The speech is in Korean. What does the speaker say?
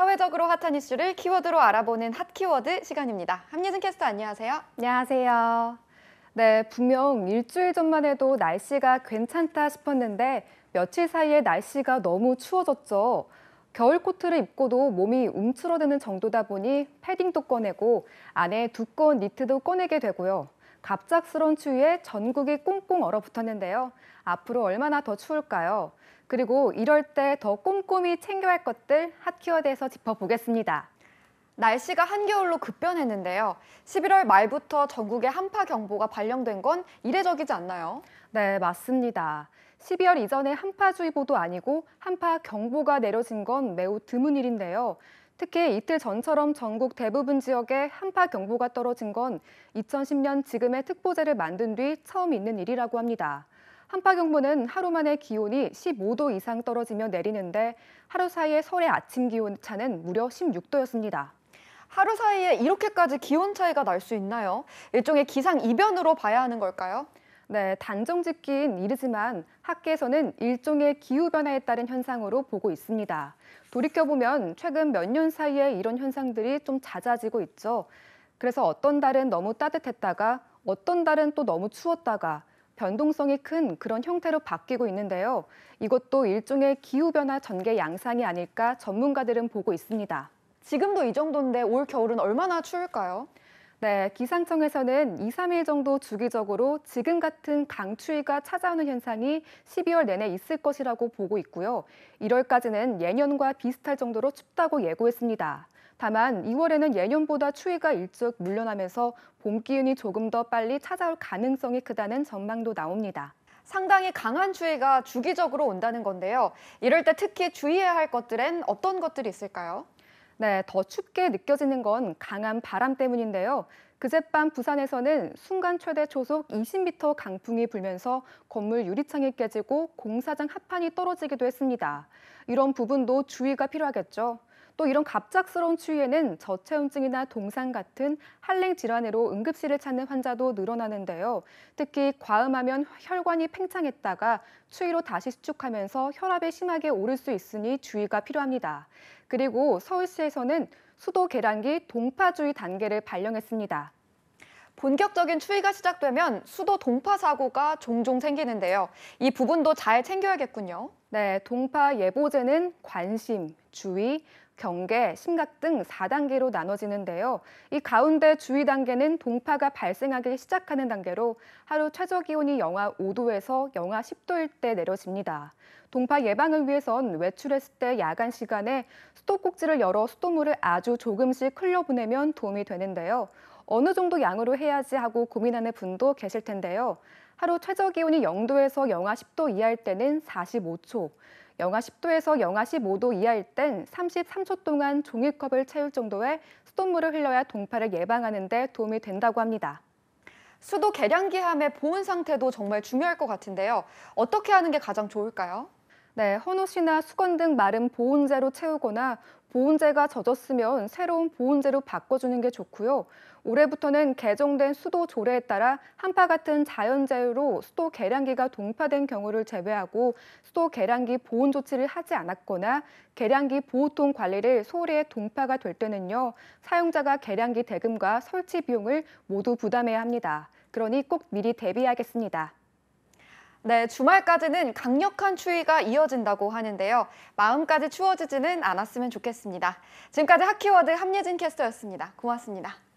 사회적으로 핫한 이슈를 키워드로 알아보는 핫 키워드 시간입니다. 함예진 캐스터 안녕하세요. 안녕하세요. 네, 분명 일주일 전만 해도 날씨가 괜찮다 싶었는데 며칠 사이에 날씨가 너무 추워졌죠. 겨울 코트를 입고도 몸이 움츠러드는 정도다 보니 패딩도 꺼내고 안에 두꺼운 니트도 꺼내게 되고요. 갑작스러운 추위에 전국이 꽁꽁 얼어붙었는데요. 앞으로 얼마나 더 추울까요? 그리고 이럴 때 더 꼼꼼히 챙겨야 할 것들 핫키워드에서 짚어보겠습니다. 날씨가 한겨울로 급변했는데요. 11월 말부터 전국에 한파 경보가 발령된 건 이례적이지 않나요? 네, 맞습니다. 12월 이전에 한파주의보도 아니고 한파 경보가 내려진 건 매우 드문 일인데요. 특히 이틀 전처럼 전국 대부분 지역에 한파 경보가 떨어진 건 2010년 지금의 특보제를 만든 뒤 처음 있는 일이라고 합니다. 한파 경보는 하루 만에 기온이 15도 이상 떨어지며 내리는데 하루 사이에 설의 아침 기온 차는 무려 16도였습니다. 하루 사이에 이렇게까지 기온 차이가 날 수 있나요? 일종의 기상 이변으로 봐야 하는 걸까요? 네, 단정 짓긴 이르지만 학계에서는 일종의 기후변화에 따른 현상으로 보고 있습니다. 돌이켜보면 최근 몇 년 사이에 이런 현상들이 좀 잦아지고 있죠. 그래서 어떤 달은 너무 따뜻했다가 어떤 달은 또 너무 추웠다가 변동성이 큰 그런 형태로 바뀌고 있는데요. 이것도 일종의 기후변화 전개 양상이 아닐까 전문가들은 보고 있습니다. 지금도 이 정도인데 올 겨울은 얼마나 추울까요? 네, 기상청에서는 2, 3일 정도 주기적으로 지금 같은 강추위가 찾아오는 현상이 12월 내내 있을 것이라고 보고 있고요. 1월까지는 예년과 비슷할 정도로 춥다고 예고했습니다. 다만 2월에는 예년보다 추위가 일찍 물러나면서 봄 기운이 조금 더 빨리 찾아올 가능성이 크다는 전망도 나옵니다. 상당히 강한 추위가 주기적으로 온다는 건데요. 이럴 때 특히 주의해야 할것들은 어떤 것들이 있을까요? 네, 더 춥게 느껴지는 건 강한 바람 때문인데요. 그젯밤 부산에서는 순간 최대 초속 20m 강풍이 불면서 건물 유리창이 깨지고 공사장 합판이 떨어지기도 했습니다. 이런 부분도 주의가 필요하겠죠. 또 이런 갑작스러운 추위에는 저체온증이나 동상 같은 한랭 질환으로 응급실을 찾는 환자도 늘어나는데요. 특히 과음하면 혈관이 팽창했다가 추위로 다시 수축하면서 혈압이 심하게 오를 수 있으니 주의가 필요합니다. 그리고 서울시에서는 수도 계량기 동파주의 단계를 발령했습니다. 본격적인 추위가 시작되면 수도 동파 사고가 종종 생기는데요. 이 부분도 잘 챙겨야겠군요. 네, 동파 예보제는 관심, 주의, 경계, 심각 등 4단계로 나눠지는데요. 이 가운데 주의 단계는 동파가 발생하기 시작하는 단계로 하루 최저 기온이 영하 5도에서 영하 10도일 때 내려집니다. 동파 예방을 위해선 외출했을 때 야간 시간에 수도꼭지를 열어 수돗물을 아주 조금씩 흘려보내면 도움이 되는데요. 어느 정도 양으로 해야지 하고 고민하는 분도 계실 텐데요. 하루 최저 기온이 0도에서 영하 10도 이하일 때는 45초, 영하 10도에서 영하 15도 이하일 땐 33초 동안 종이컵을 채울 정도의 수돗물을 흘려야 동파를 예방하는 데 도움이 된다고 합니다. 수도 계량기함의 보온 상태도 정말 중요할 것 같은데요. 어떻게 하는 게 가장 좋을까요? 네, 헌옷이나 수건 등 마른 보온재로 채우거나 보온재가 젖었으면 새로운 보온재로 바꿔주는 게 좋고요. 올해부터는 개정된 수도 조례에 따라 한파 같은 자연재해로 수도 계량기가 동파된 경우를 제외하고 수도 계량기 보온 조치를 하지 않았거나 계량기 보호통 관리를 소홀히 동파가 될 때는요. 사용자가 계량기 대금과 설치 비용을 모두 부담해야 합니다. 그러니 꼭 미리 대비하겠습니다. 네, 주말까지는 강력한 추위가 이어진다고 하는데요. 마음까지 추워지지는 않았으면 좋겠습니다. 지금까지 핫키워드 함예진 캐스터였습니다. 고맙습니다.